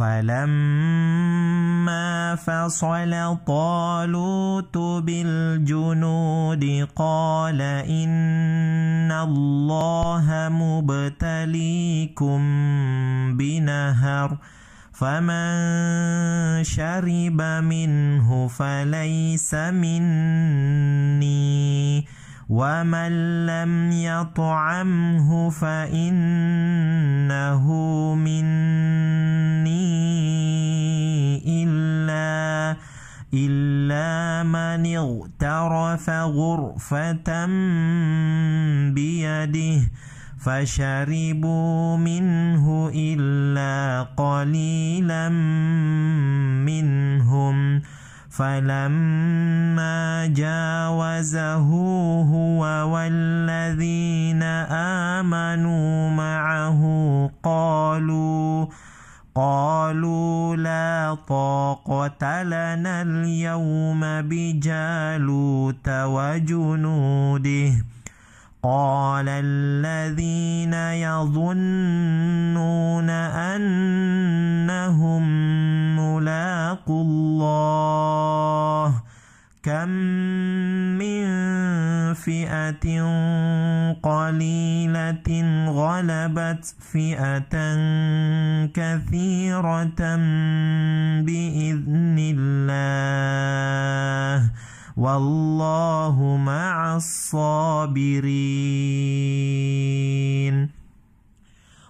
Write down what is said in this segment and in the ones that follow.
فلما فصل طالوت بالجنود قال إن الله مبتليكم بنهر فمن شرب منه فليس مني ومن لم يطعمه فإن من اغترف غرفة بيده فشربوا منه إلا قليلا منهم فلما جاوزه هو والذين آمنوا معه قالوا قالوا لا طاقة لنا اليوم بجالوت وجنوده قال الذين يظنون أنهم ملاقوا الله كم فئة قليلة غلبت فئة كثيرة بإذن الله والله مع الصابرين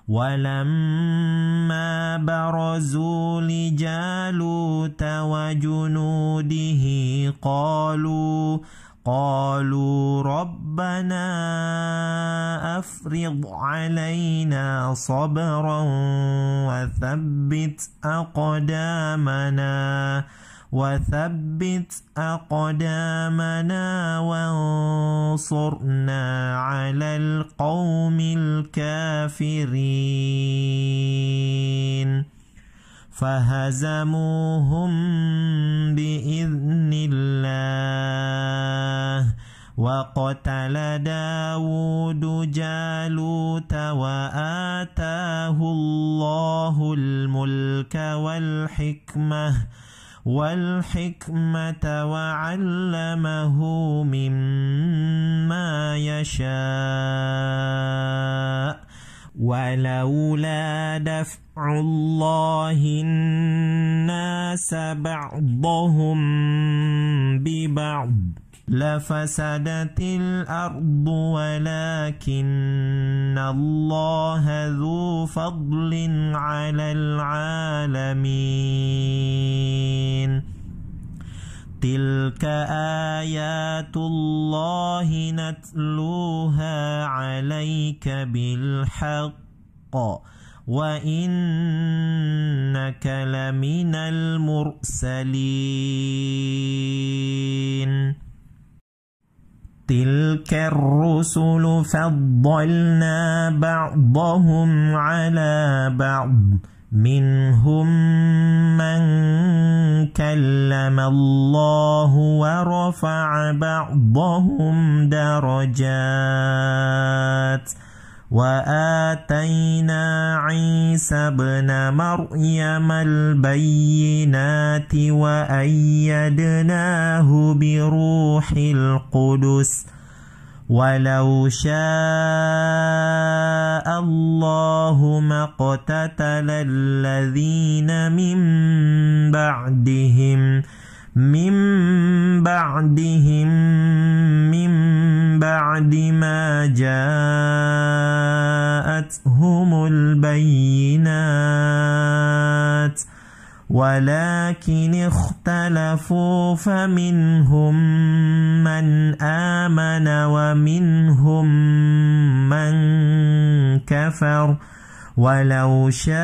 ولما برزوا لجالوت وجنوده قالوا قالوا ربنا افرض علينا صبرا وثبت اقدامنا وثبت اقدامنا وانصرنا على القوم الكافرين فهزموهم بإذن الله وقتل داود جالوت وآتاه الله الملك والحكمة والحكمة وعلمه مما يشاء ولولا دفع الله الناس بعضهم ببعض لفسدت الأرض ولكن الله ذو فضل على العالمين تلك آيات الله نتلوها عليك بالحق وإنك لمن المرسلين تلك الرسل فضلنا بعضهم على بعض منهم من كلم الله ورفع بعضهم درجات واتينا عيسى ابن مريم البينات وايدناه بروح القدس ولو شاء الله ما اقتتل الذين من بعدهم من بعدهم من بعد ما جاءتهم البينة ولكن اختلفوا فمنهم من آمن ومنهم من كفر ولو شاء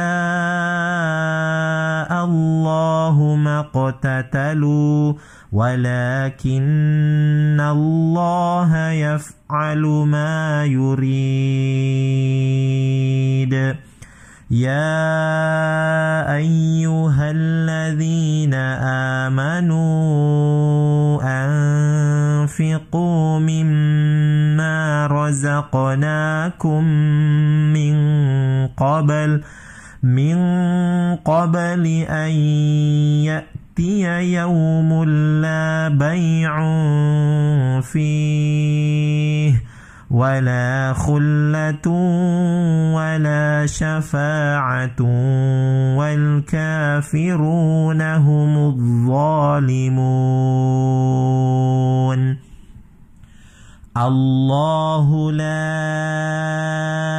الله ما اقتتلوا ولكن الله يفعل ما يريد يا أيها الذين آمنوا أنفقوا مما رزقناكم من قبل من قبل أن يأتي يوم لا بيع فيه ولا خلة ولا شفاعة والكافرون هم الظالمون الله لا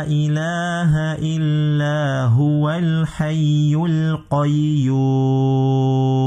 إله إلا هو الحي القيوم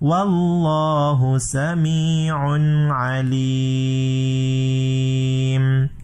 والله سميع عليم